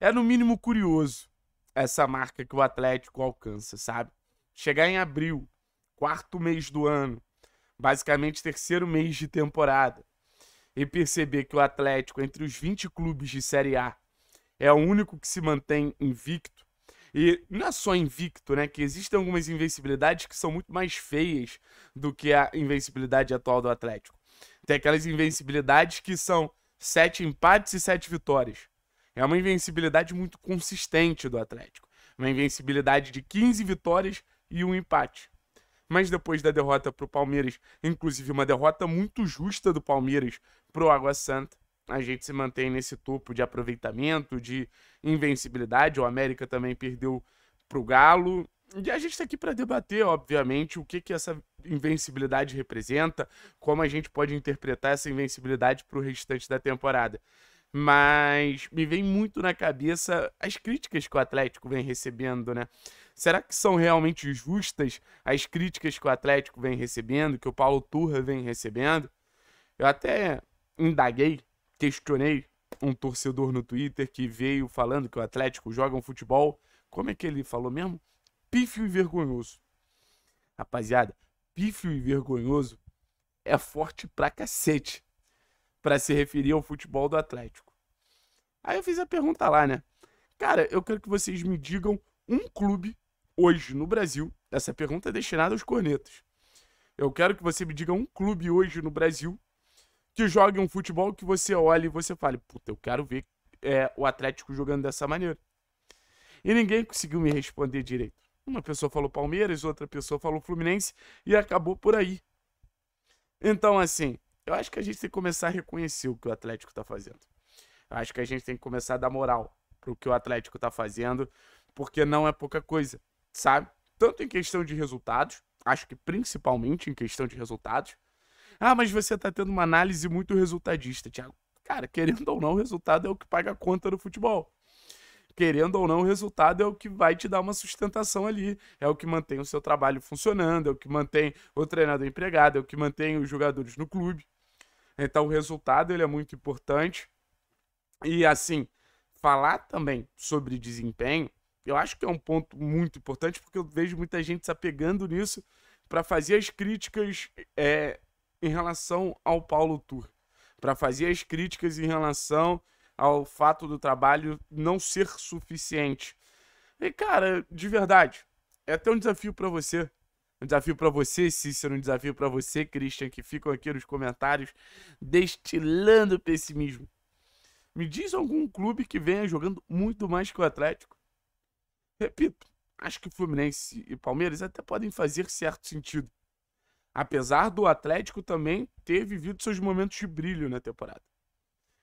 É no mínimo curioso essa marca que o Atlético alcança, sabe? Chegar em abril, quarto mês do ano, basicamente terceiro mês de temporada, e perceber que o Atlético, entre os 20 clubes de Série A, é o único que se mantém invicto. E não é só invicto, né? Que existem algumas invencibilidades que são muito mais feias do que a invencibilidade atual do Atlético. Tem aquelas invencibilidades que são sete empates e sete vitórias. É uma invencibilidade muito consistente do Atlético. Uma invencibilidade de 15 vitórias e um empate. Mas depois da derrota para o Palmeiras, inclusive uma derrota muito justa do Palmeiras para o Água Santa, a gente se mantém nesse topo de aproveitamento, de invencibilidade. O América também perdeu para o Galo. E a gente está aqui para debater, obviamente, o que, que essa invencibilidade representa, como a gente pode interpretar essa invencibilidade para o restante da temporada. Mas me vem muito na cabeça as críticas que o Atlético vem recebendo, né? Será que são realmente justas as críticas que o Atlético vem recebendo, que o Paulo Turra vem recebendo? Eu até indaguei, questionei um torcedor no Twitter que veio falando que o Atlético joga um futebol, como é que ele falou mesmo? Pífio e vergonhoso. Rapaziada, pífio e vergonhoso é forte pra cacete para se referir ao futebol do Atlético. Aí eu fiz a pergunta lá, né? Cara, eu quero que vocês me digam um clube hoje no Brasil. Essa pergunta é destinada aos cornetas. Eu quero que você me diga um clube hoje no Brasil que jogue um futebol que você olhe e você fale: Puta, eu quero ver é, o Atlético jogando dessa maneira. E ninguém conseguiu me responder direito. Uma pessoa falou Palmeiras, outra pessoa falou Fluminense e acabou por aí. Então, assim, eu acho que a gente tem que começar a reconhecer o que o Atlético está fazendo. Eu acho que a gente tem que começar a dar moral para o que o Atlético está fazendo, porque não é pouca coisa, sabe? Tanto em questão de resultados, acho que principalmente em questão de resultados. Ah, mas você está tendo uma análise muito resultadista, Thiago. Cara, querendo ou não, o resultado é o que paga a conta no futebol querendo ou não, o resultado é o que vai te dar uma sustentação ali, é o que mantém o seu trabalho funcionando, é o que mantém o treinador empregado, é o que mantém os jogadores no clube. Então o resultado ele é muito importante. E assim, falar também sobre desempenho, eu acho que é um ponto muito importante, porque eu vejo muita gente se apegando nisso para fazer as críticas é, em relação ao Paulo Tur, para fazer as críticas em relação ao fato do trabalho não ser suficiente. E cara, de verdade, é até um desafio para você um desafio para você, Cícero, um desafio para você, Christian, que ficam aqui nos comentários destilando pessimismo. Me diz algum clube que venha jogando muito mais que o Atlético. Repito, acho que Fluminense e Palmeiras até podem fazer certo sentido. Apesar do Atlético também ter vivido seus momentos de brilho na temporada.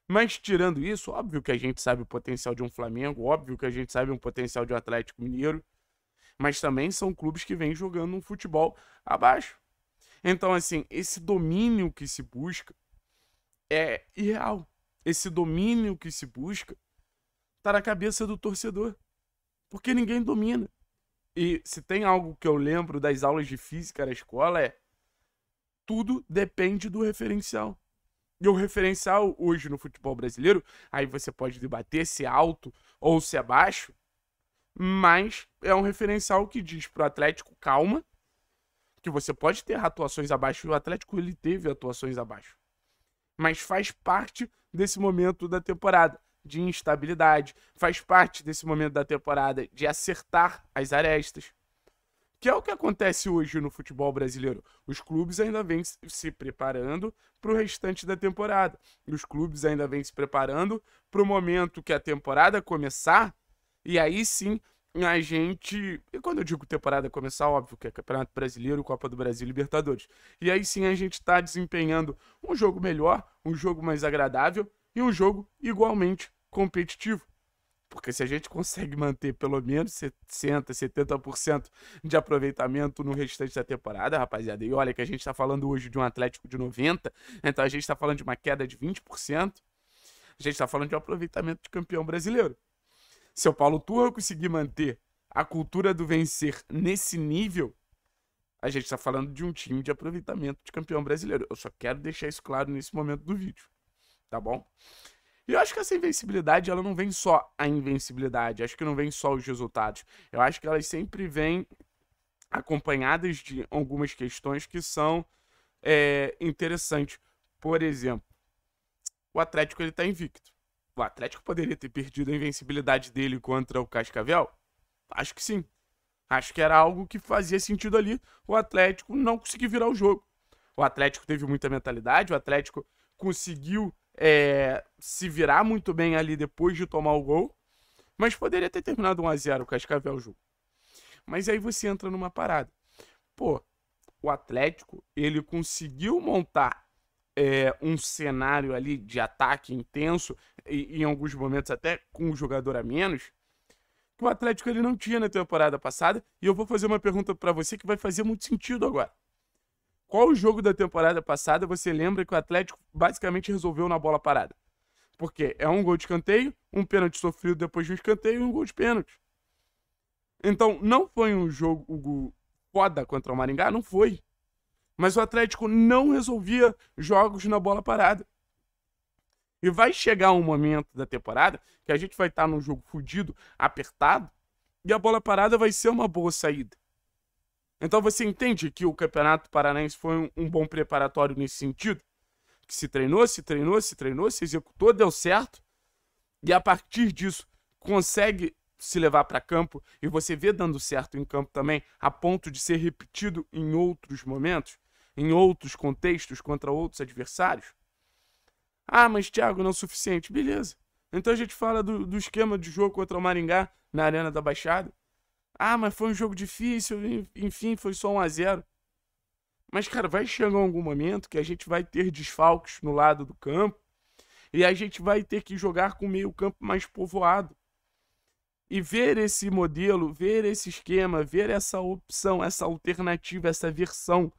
Mas tirando isso, óbvio que a gente sabe o potencial de um Flamengo, óbvio que a gente sabe o um potencial de um Atlético Mineiro mas também são clubes que vêm jogando um futebol abaixo. Então, assim, esse domínio que se busca é irreal. Esse domínio que se busca está na cabeça do torcedor, porque ninguém domina. E se tem algo que eu lembro das aulas de física na escola é tudo depende do referencial. E o referencial hoje no futebol brasileiro, aí você pode debater se é alto ou se é baixo, mas é um referencial que diz pro Atlético calma, que você pode ter atuações abaixo, e o Atlético ele teve atuações abaixo. Mas faz parte desse momento da temporada de instabilidade, faz parte desse momento da temporada de acertar as arestas. Que é o que acontece hoje no futebol brasileiro. Os clubes ainda vêm se preparando para o restante da temporada. Os clubes ainda vêm se preparando para o momento que a temporada começar e aí sim a gente. E quando eu digo temporada começar, óbvio que é Campeonato Brasileiro, Copa do Brasil Libertadores. E aí sim a gente está desempenhando um jogo melhor, um jogo mais agradável e um jogo igualmente competitivo. Porque se a gente consegue manter pelo menos 60%, 70% de aproveitamento no restante da temporada, rapaziada, e olha que a gente está falando hoje de um Atlético de 90%, então a gente está falando de uma queda de 20%, a gente está falando de um aproveitamento de campeão brasileiro. Se o Paulo Turra conseguir manter a cultura do vencer nesse nível, a gente está falando de um time de aproveitamento de campeão brasileiro. Eu só quero deixar isso claro nesse momento do vídeo, tá bom? E eu acho que essa invencibilidade, ela não vem só a invencibilidade, acho que não vem só os resultados. Eu acho que elas sempre vêm acompanhadas de algumas questões que são é, interessantes. Por exemplo, o Atlético ele tá invicto o Atlético poderia ter perdido a invencibilidade dele contra o Cascavel? Acho que sim. Acho que era algo que fazia sentido ali o Atlético não conseguir virar o jogo. O Atlético teve muita mentalidade, o Atlético conseguiu é, se virar muito bem ali depois de tomar o gol, mas poderia ter terminado 1x0 o Cascavel o jogo. Mas aí você entra numa parada. Pô, o Atlético, ele conseguiu montar é, um cenário ali de ataque intenso, e em alguns momentos até com um jogador a menos, que o Atlético ele não tinha na temporada passada. E eu vou fazer uma pergunta para você que vai fazer muito sentido agora. Qual o jogo da temporada passada você lembra que o Atlético basicamente resolveu na bola parada? Porque é um gol de escanteio, um pênalti sofrido depois de um escanteio e um gol de pênalti. Então, não foi um jogo foda contra o Maringá? Não foi. Mas o Atlético não resolvia jogos na bola parada. E vai chegar um momento da temporada que a gente vai estar tá num jogo fodido, apertado, e a bola parada vai ser uma boa saída. Então você entende que o Campeonato Paranaense foi um, um bom preparatório nesse sentido? Que se treinou, se treinou, se treinou, se executou, deu certo. E a partir disso consegue se levar para campo e você vê dando certo em campo também, a ponto de ser repetido em outros momentos em outros contextos contra outros adversários. Ah, mas Thiago, não é o suficiente. Beleza. Então a gente fala do, do esquema de jogo contra o Maringá na Arena da Baixada. Ah, mas foi um jogo difícil, enfim, foi só 1 a 0 Mas, cara, vai chegar algum momento que a gente vai ter desfalques no lado do campo e a gente vai ter que jogar com o meio-campo mais povoado. E ver esse modelo, ver esse esquema, ver essa opção, essa alternativa, essa versão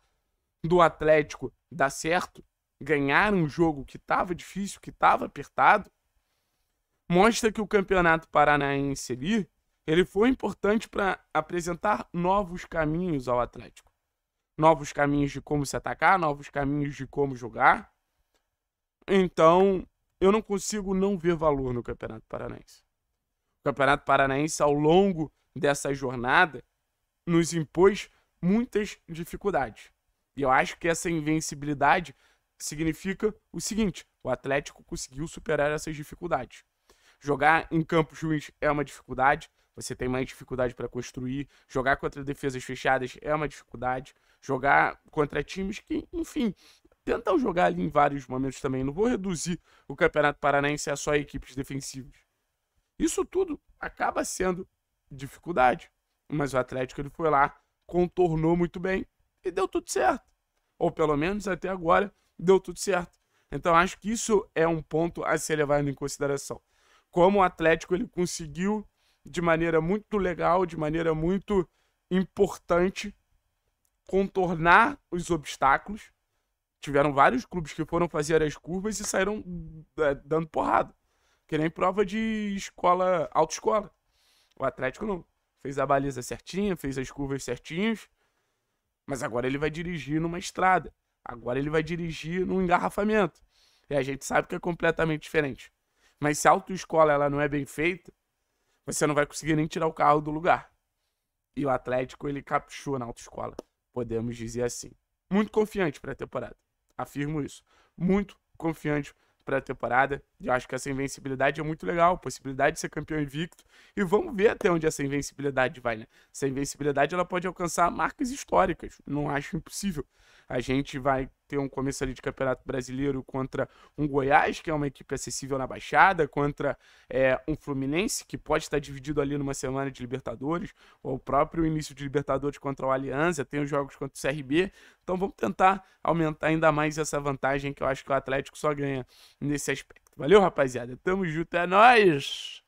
do Atlético dar certo, ganhar um jogo que estava difícil, que estava apertado, mostra que o Campeonato Paranaense ali, ele foi importante para apresentar novos caminhos ao Atlético. Novos caminhos de como se atacar, novos caminhos de como jogar. Então, eu não consigo não ver valor no Campeonato Paranaense. O Campeonato Paranaense, ao longo dessa jornada, nos impôs muitas dificuldades. E eu acho que essa invencibilidade significa o seguinte: o Atlético conseguiu superar essas dificuldades. Jogar em campo juiz é uma dificuldade, você tem mais dificuldade para construir. Jogar contra defesas fechadas é uma dificuldade. Jogar contra times que, enfim, tentam jogar ali em vários momentos também. Não vou reduzir o Campeonato Paranaense a só equipes defensivas. Isso tudo acaba sendo dificuldade. Mas o Atlético ele foi lá, contornou muito bem e deu tudo certo. Ou pelo menos até agora deu tudo certo. Então acho que isso é um ponto a ser levado em consideração. Como o Atlético ele conseguiu de maneira muito legal, de maneira muito importante contornar os obstáculos. Tiveram vários clubes que foram fazer as curvas e saíram é, dando porrada. Que nem prova de escola, autoescola. O Atlético não. Fez a baliza certinha, fez as curvas certinhas mas agora ele vai dirigir numa estrada. Agora ele vai dirigir num engarrafamento. E a gente sabe que é completamente diferente. Mas se a autoescola ela não é bem feita, você não vai conseguir nem tirar o carro do lugar. E o Atlético ele caprichou na autoescola, podemos dizer assim. Muito confiante para a temporada. Afirmo isso. Muito confiante para a temporada. Eu acho que essa invencibilidade é muito legal, possibilidade de ser campeão invicto. E vamos ver até onde essa invencibilidade vai, né? Essa invencibilidade ela pode alcançar marcas históricas, não acho impossível a gente vai ter um começo ali de Campeonato Brasileiro contra um Goiás, que é uma equipe acessível na Baixada, contra é, um Fluminense, que pode estar dividido ali numa semana de Libertadores, ou o próprio início de Libertadores contra o Aliança, tem os jogos contra o CRB. Então vamos tentar aumentar ainda mais essa vantagem que eu acho que o Atlético só ganha nesse aspecto. Valeu, rapaziada. Tamo junto, é nóis!